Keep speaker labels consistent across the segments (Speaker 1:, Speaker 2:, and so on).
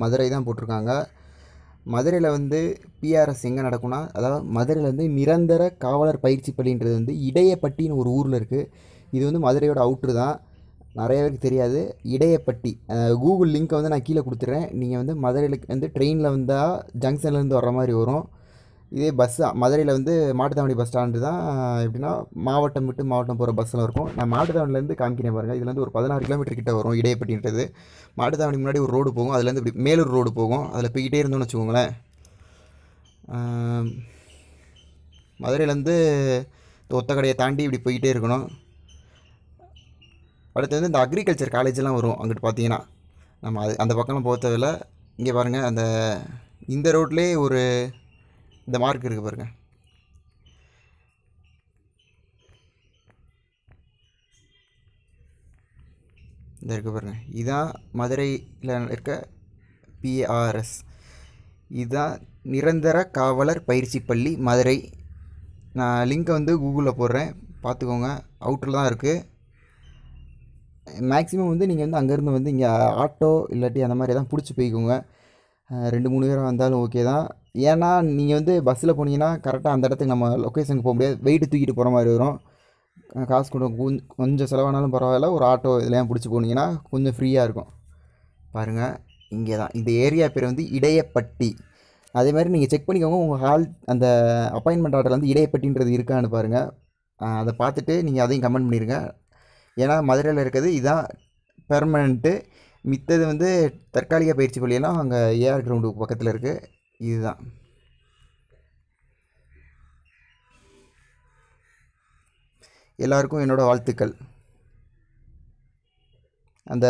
Speaker 1: மதுரை தான் போட்டிருக்காங்க மதுரையில் வந்து பிஆர்எஸ் எங்கே நடக்கும்னா அதாவது மதுரையில் வந்து நிரந்தர காவலர் பயிற்சி பள்ளின்றது வந்து இடையப்பட்டின்னு ஒரு ஊரில் இருக்குது இது வந்து மதுரையோட அவுட்ரு தான் நிறைய பேருக்கு தெரியாது இடையப்பட்டி கூகுள் லிங்க்கை வந்து நான் கீழே கொடுத்துட்றேன் நீங்கள் வந்து மதுரையில் வந்து ட்ரெயினில் வந்தால் ஜங்ஷன்லேருந்து வர்ற மாதிரி வரும் இதே பஸ் மதுரையில் வந்து மாட்டுத்தாவணி பஸ் ஸ்டாண்டு தான் எப்படின்னா மாவட்டம் விட்டு மாவட்டம் போகிற பஸ்ஸில் இருக்கும் நான் மாட்டுத்தாவணிலேருந்து காமிக்கிறேன் பாருங்கள் இதுலேருந்து ஒரு பதினாறு கிலோமீட்டர் கிட்ட வரும் இடையப்பட்டின்றது மாட்டுத்தாவணி முன்னாடி ஒரு ரோடு போகும் அதுலேருந்து இப்படி மேலூர் ரோடு போகும் அதில் போய்கிட்டே இருந்தோம்னு வச்சுக்கோங்களேன் மதுரையிலேருந்து ஒத்த கடையை தாண்டி இப்படி போய்கிட்டே இருக்கணும் அடுத்து வந்து இந்த அக்ரிகல்ச்சர் காலேஜெலாம் வரும் அங்கிட்டு பார்த்தீங்கன்னா நம்ம அது அந்த பக்கம்லாம் போகிறதில்லை இங்கே பாருங்கள் அந்த இந்த ரோட்லேயே ஒரு இந்த மார்க் இருக்குது பாருங்கள் இந்த இருக்குது பாருங்கள் இதுதான் மதுரையில் இருக்க பிஆர்எஸ் இதுதான் நிரந்தர காவலர் பயிற்சி பள்ளி மதுரை நான் லிங்க்கை வந்து கூகுளில் போடுறேன் பார்த்துக்கோங்க அவுட்டில் தான் இருக்குது மேக்ஸிமம் வந்து நீங்கள் வந்து அங்கேருந்து வந்து இங்கே ஆட்டோ இல்லாட்டி அந்த மாதிரி தான் பிடிச்சி போய்க்கோங்க ரெண்டு மூணு பேராக வந்தாலும் ஓகே தான் ஏன்னா நீங்கள் வந்து பஸ்ஸில் போனீங்கன்னா கரெக்டாக அந்த இடத்துக்கு நம்ம லொக்கேஷனுக்கு போக முடியாது வெயிட்டு தூக்கிட்டு போகிற மாதிரி வரும் காசு கொஞ்சம் கொஞ்சம் செலவானாலும் பரவாயில்ல ஒரு ஆட்டோ இதெல்லாம் பிடிச்சி போனீங்கன்னா கொஞ்சம் ஃப்ரீயாக இருக்கும் பாருங்கள் இங்கே தான் இந்த ஏரியா பேர் வந்து இடையப்பட்டி அதே மாதிரி நீங்கள் செக் பண்ணிக்கோங்க உங்கள் ஹால் அந்த அப்பாயின்மெண்ட் ஆர்டரில் வந்து இடையப்பட்டின்றது இருக்கான்னு பாருங்கள் அதை பார்த்துட்டு நீங்கள் அதையும் கமெண்ட் பண்ணிடுங்க ஏன்னா மதுரையில் இருக்கிறது இதுதான் பெர்மனெண்ட்டு மித்தது வந்து தற்காலிக பயிற்சி பள்ளியெல்லாம் அங்கே ஏஆர் கிரவுண்டுக்கு பக்கத்தில் இருக்குது இதுதான் எல்லாருக்கும் என்னோடய வாழ்த்துக்கள் அந்த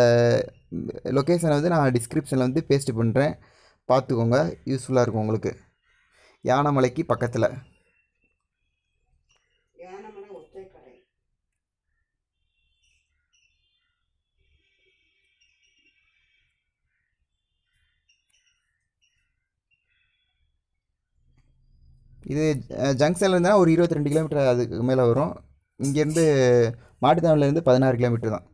Speaker 1: லொக்கேஷனை வந்து நான் டிஸ்கிரிப்ஷனில் வந்து பேஸ்ட் பண்ணுறேன் பார்த்துக்கோங்க யூஸ்ஃபுல்லாக இருக்கும் உங்களுக்கு யானைமலைக்கு பக்கத்தில் இது ஜங்ஷனில் இருந்தால் ஒரு இருபத்தி ரெண்டு கிலோமீட்டர் அதுக்கு மேலே வரும் இங்கேருந்து மாட்டுத்தாவணிலேருந்து பதினாறு கிலோமீட்டர் தான்